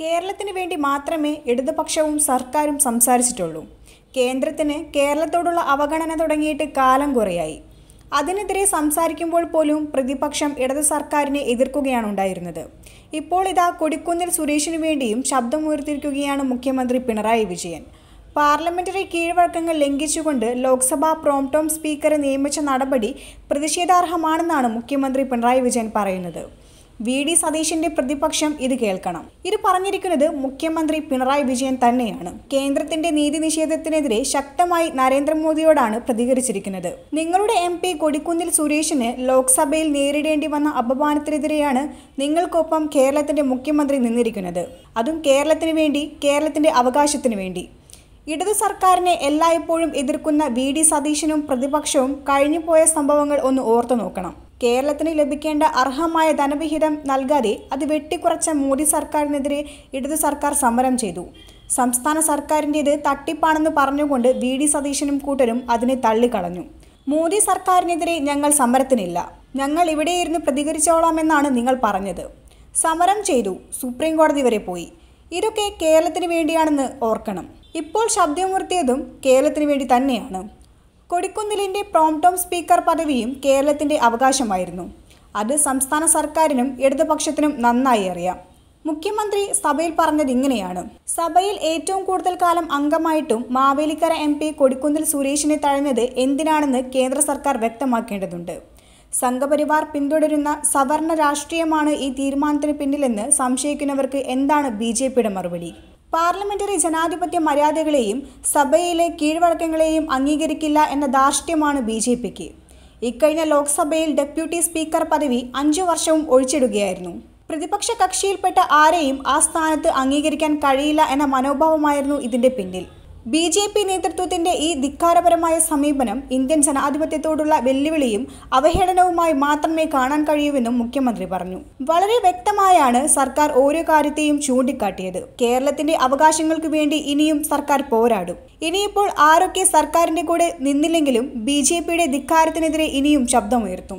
കേരളത്തിന് വേണ്ടി മാത്രമേ ഇടതുപക്ഷവും സർക്കാരും സംസാരിച്ചിട്ടുള്ളൂ കേന്ദ്രത്തിന് കേരളത്തോടുള്ള അവഗണന തുടങ്ങിയിട്ട് കാലം കുറയായി അതിനെതിരെ സംസാരിക്കുമ്പോൾ പോലും പ്രതിപക്ഷം ഇടത് സർക്കാരിനെ എതിർക്കുകയാണ് ഉണ്ടായിരുന്നത് ഇപ്പോൾ ഇതാ കൊടിക്കുന്നിൽ സുരേഷിനു വേണ്ടിയും ശബ്ദമുയർത്തിയിരിക്കുകയാണ് മുഖ്യമന്ത്രി പിണറായി വിജയൻ പാർലമെന്ററി കീഴ്വഴക്കങ്ങൾ ലംഘിച്ചുകൊണ്ട് ലോക്സഭാ പ്രോംടോം സ്പീക്കറെ നിയമിച്ച നടപടി പ്രതിഷേധാർഹമാണെന്നാണ് മുഖ്യമന്ത്രി പിണറായി വിജയൻ പറയുന്നത് വി ഡി സതീഷിന്റെ പ്രതിപക്ഷം ഇത് കേൾക്കണം ഇത് പറഞ്ഞിരിക്കുന്നത് മുഖ്യമന്ത്രി പിണറായി വിജയൻ തന്നെയാണ് കേന്ദ്രത്തിന്റെ നീതി നിഷേധത്തിനെതിരെ ശക്തമായി നരേന്ദ്രമോദിയോടാണ് പ്രതികരിച്ചിരിക്കുന്നത് നിങ്ങളുടെ എം പി കൊടിക്കുന്നിൽ സുരേഷിന് ലോക്സഭയിൽ നേരിടേണ്ടി വന്ന അപമാനത്തിനെതിരെയാണ് നിങ്ങൾക്കൊപ്പം കേരളത്തിന്റെ മുഖ്യമന്ത്രി നിന്നിരിക്കുന്നത് അതും കേരളത്തിന് വേണ്ടി കേരളത്തിന്റെ അവകാശത്തിന് വേണ്ടി ഇടതു സർക്കാരിനെ എല്ലായ്പ്പോഴും എതിർക്കുന്ന വി ഡി സതീശനും പ്രതിപക്ഷവും കഴിഞ്ഞുപോയ സംഭവങ്ങൾ ഒന്ന് ഓർത്തു നോക്കണം കേരളത്തിന് ലഭിക്കേണ്ട അർഹമായ ധനവിഹിതം നൽകാതെ അത് വെട്ടിക്കുറച്ച മോദി സർക്കാരിനെതിരെ ഇടതു സർക്കാർ സമരം ചെയ്തു സംസ്ഥാന സർക്കാരിൻ്റേത് തട്ടിപ്പാണെന്ന് പറഞ്ഞുകൊണ്ട് വി ഡി സതീശനും കൂട്ടരും അതിനെ തള്ളിക്കളഞ്ഞു മോദി സർക്കാരിനെതിരെ ഞങ്ങൾ സമരത്തിനില്ല ഞങ്ങൾ ഇവിടെയിരുന്ന് പ്രതികരിച്ചോളാമെന്നാണ് നിങ്ങൾ പറഞ്ഞത് സമരം ചെയ്തു സുപ്രീം കോടതി വരെ പോയി ഇതൊക്കെ കേരളത്തിന് വേണ്ടിയാണെന്ന് ഓർക്കണം ഇപ്പോൾ ശബ്ദമുർത്തിയതും കേരളത്തിന് വേണ്ടി തന്നെയാണ് കൊടിക്കുന്നിലിൻ്റെ പ്രോംടോം സ്പീക്കർ പദവിയും കേരളത്തിന്റെ അവകാശമായിരുന്നു അത് സംസ്ഥാന സർക്കാരിനും ഇടതുപക്ഷത്തിനും നന്നായി അറിയാം മുഖ്യമന്ത്രി സഭയിൽ പറഞ്ഞത് ഇങ്ങനെയാണ് സഭയിൽ ഏറ്റവും കൂടുതൽ കാലം അംഗമായിട്ടും മാവേലിക്കര എം പി കൊടിക്കുന്നിൽ സുരേഷിനെ തഴഞ്ഞത് എന്തിനാണെന്ന് കേന്ദ്ര സർക്കാർ വ്യക്തമാക്കേണ്ടതുണ്ട് സംഘപരിവാർ പിന്തുടരുന്ന സവർണ രാഷ്ട്രീയമാണ് ഈ തീരുമാനത്തിന് പിന്നിലെന്ന് സംശയിക്കുന്നവർക്ക് എന്താണ് ബി മറുപടി പാർലമെന്ററി ജനാധിപത്യ മര്യാദകളെയും സഭയിലെ കീഴ്വഴക്കങ്ങളെയും അംഗീകരിക്കില്ല എന്ന ധാർഷ്ട്യമാണ് ബി ജെ പിക്ക് ഇക്കഴിഞ്ഞ ലോക്സഭയിൽ ഡെപ്യൂട്ടി സ്പീക്കർ പദവി അഞ്ചു വർഷവും ഒഴിച്ചിടുകയായിരുന്നു പ്രതിപക്ഷ കക്ഷിയിൽപ്പെട്ട ആരെയും ആ സ്ഥാനത്ത് അംഗീകരിക്കാൻ കഴിയില്ല എന്ന മനോഭാവമായിരുന്നു ഇതിന്റെ പിന്നിൽ ബി ജെ പി നേതൃത്വത്തിന്റെ ഈ ധിക്കാരപരമായ സമീപനം ഇന്ത്യൻ ജനാധിപത്യത്തോടുള്ള വെല്ലുവിളിയും അവഹേളനവുമായി മാത്രമേ കാണാൻ കഴിയൂവെന്നും മുഖ്യമന്ത്രി പറഞ്ഞു വളരെ വ്യക്തമായാണ് സർക്കാർ ഓരോ കാര്യത്തെയും ചൂണ്ടിക്കാട്ടിയത് കേരളത്തിന്റെ അവകാശങ്ങൾക്ക് വേണ്ടി ഇനിയും സർക്കാർ പോരാടും ഇനിയിപ്പോൾ ആരൊക്കെ സർക്കാരിന്റെ കൂടെ നിന്നില്ലെങ്കിലും ബി ജെ പിയുടെ ധിക്കാരത്തിനെതിരെ ഇനിയും ശബ്ദമുയർത്തും